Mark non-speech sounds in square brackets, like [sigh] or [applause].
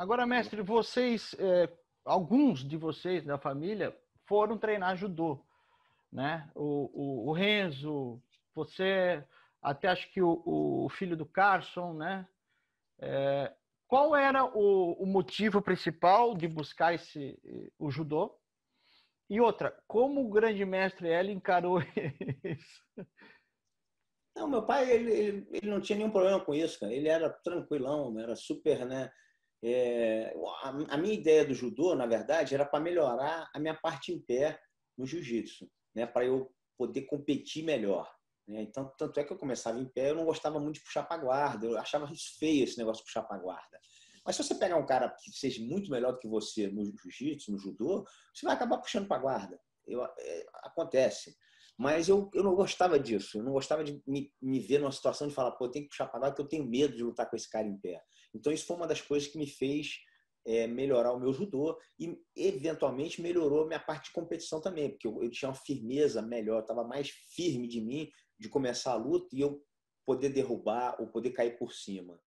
Agora, mestre, vocês, é, alguns de vocês da família foram treinar judô, né? O, o, o Renzo, você, até acho que o, o filho do Carson, né? É, qual era o, motivo principal de buscar esse, o judô? E outra, como o grande mestre L encarou [laughs] isso? Não, meu pai, ele, ele, ele não tinha nenhum problema com isso, cara. Ele era tranquilão, era super, né? É, a, a, minha ideia do judô, na verdade, era para melhorar a minha parte em pé no jiu-jitsu, né? para eu poder competir melhor. Né? Então, tanto é que eu começava em pé, eu não gostava muito de puxar para guarda, eu achava feio esse negócio de puxar para guarda. Mas se você pegar um cara que seja muito melhor do que você no jiu-jitsu, no judô, você vai acabar puxando para guarda. Eu, é, acontece. Mas eu, eu não gostava disso. Eu não gostava de me, me ver numa situação de falar, pô, tem que puxar para lá porque eu tenho medo de lutar com esse cara em pé. Então, isso foi uma das coisas que me fez é, melhorar o meu judô e, eventualmente, melhorou a minha parte de competição também, porque eu, eu tinha uma firmeza melhor, estava mais firme de mim de começar a luta e eu poder derrubar ou poder cair por cima.